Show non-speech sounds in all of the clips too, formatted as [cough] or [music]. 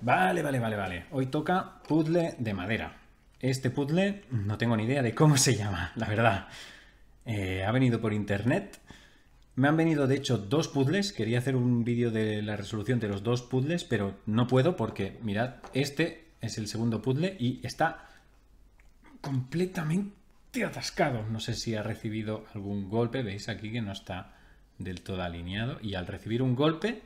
Vale, vale, vale, vale. Hoy toca puzzle de madera. Este puzzle no tengo ni idea de cómo se llama, la verdad. Eh, ha venido por internet. Me han venido, de hecho, dos puzzles. Quería hacer un vídeo de la resolución de los dos puzzles, pero no puedo porque, mirad, este es el segundo puzzle y está completamente atascado. No sé si ha recibido algún golpe. Veis aquí que no está del todo alineado. Y al recibir un golpe,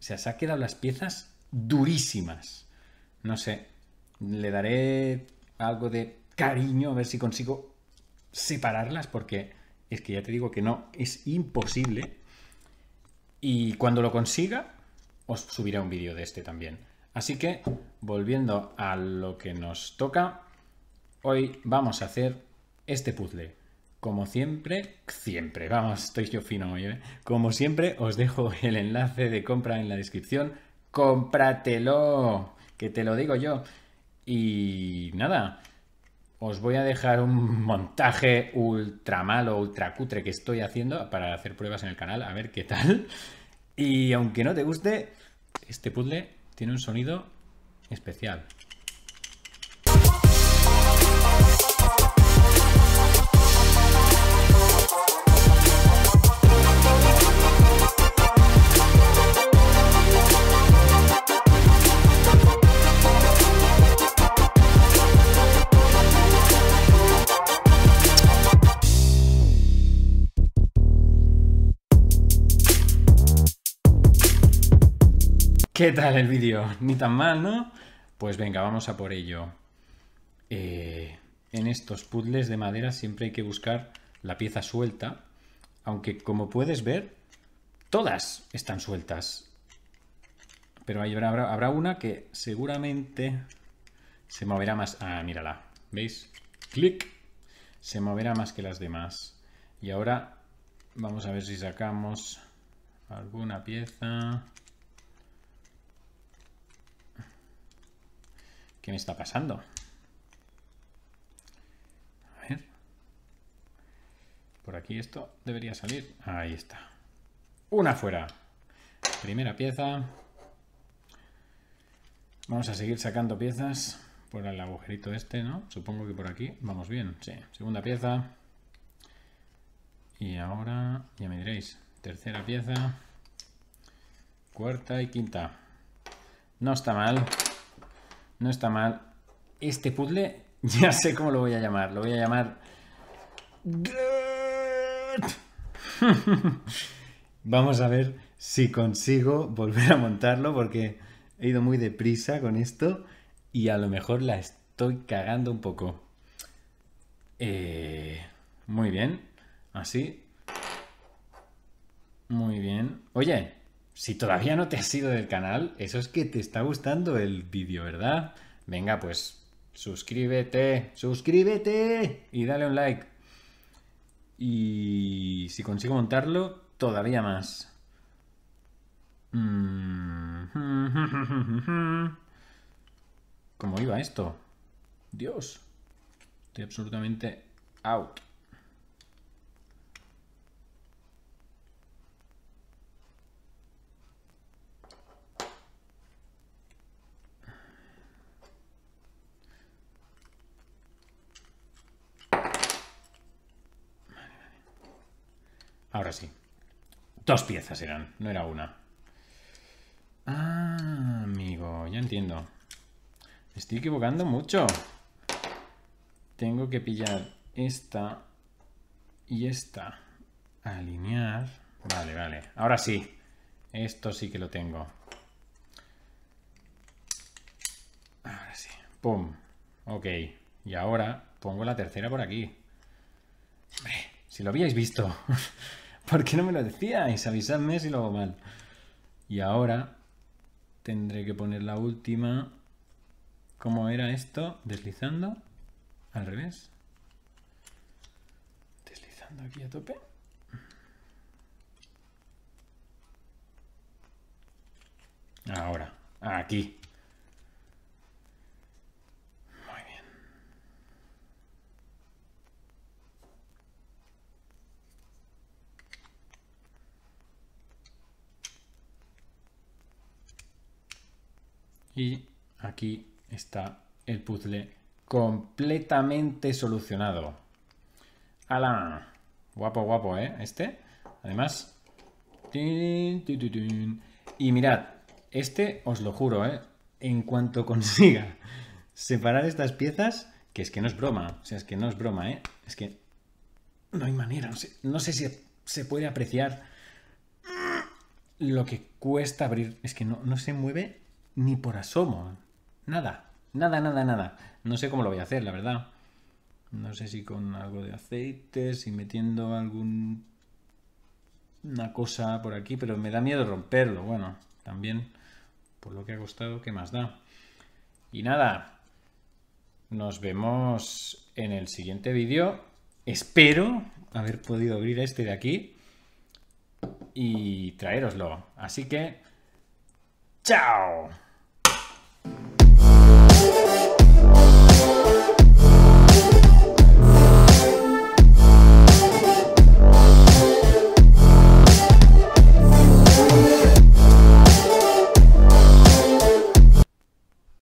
se ha quedado las piezas durísimas. No sé, le daré algo de cariño a ver si consigo separarlas porque es que ya te digo que no, es imposible. Y cuando lo consiga, os subiré un vídeo de este también. Así que, volviendo a lo que nos toca, hoy vamos a hacer este puzzle. Como siempre, siempre, vamos, estoy yo fino hoy, ¿eh? Como siempre, os dejo el enlace de compra en la descripción cómpratelo, que te lo digo yo. Y nada, os voy a dejar un montaje ultra malo, ultra cutre que estoy haciendo para hacer pruebas en el canal, a ver qué tal. Y aunque no te guste, este puzzle tiene un sonido especial. ¿Qué tal el vídeo? Ni tan mal, ¿no? Pues venga, vamos a por ello. Eh, en estos puzzles de madera siempre hay que buscar la pieza suelta, aunque como puedes ver, todas están sueltas. Pero habrá, habrá una que seguramente se moverá más... Ah, mírala. ¿Veis? Clic. Se moverá más que las demás. Y ahora vamos a ver si sacamos alguna pieza. ¿Qué me está pasando? A ver. Por aquí esto debería salir. Ahí está. Una fuera. Primera pieza. Vamos a seguir sacando piezas por el agujerito este, ¿no? Supongo que por aquí vamos bien. Sí. Segunda pieza. Y ahora, ya me diréis, tercera pieza, cuarta y quinta. No está mal. No está mal. Este puzzle, [laughs] ya sé cómo lo voy a llamar. Lo voy a llamar... [laughs] Vamos a ver si consigo volver a montarlo porque he ido muy deprisa con esto y a lo mejor la estoy cagando un poco. Eh, muy bien, así. Muy bien. Oye, si todavía no te has ido del canal, eso es que te está gustando el vídeo, ¿verdad? Venga, pues suscríbete, suscríbete y dale un like. Y si consigo montarlo, todavía más. Mm-hmm. [laughs] ¿Cómo iba esto? Dios. Estoy absolutamente out. así, Dos piezas eran, no era una. Ah, amigo, ya entiendo. Me estoy equivocando mucho. Tengo que pillar esta y esta. Alinear. Vale, vale. Ahora sí. Esto sí que lo tengo. Ahora sí. Pum. Ok. Y ahora pongo la tercera por aquí. Hombre, si lo habíais visto. [laughs] ¿Por qué no me lo decíais? Avisadme si lo hago mal. Y ahora tendré que poner la última. ¿Cómo era esto? Deslizando. Al revés. Deslizando aquí a tope. Ahora. Aquí. Y aquí está el puzzle completamente solucionado. ¡Hala! Guapo, guapo, ¿eh? Este. Además... Y mirad, este os lo juro, ¿eh? En cuanto [laughs] consiga separar estas piezas, que es que no es broma, o sea, es que no es broma, ¿eh? Es que no hay manera, no sé, si se puede apreciar lo que cuesta abrir, es que no, no se mueve ni por asomo. Nada, nada, nada, nada. No sé cómo lo voy a hacer, la verdad. No sé si con algo de aceite, si metiendo algún una cosa por aquí, pero me da miedo romperlo. Bueno, también por lo que ha costado, ¿qué más da? Y nada, nos vemos en el siguiente vídeo. Espero haber podido abrir este de aquí y traeroslo. Así que, ¡chao! Peace.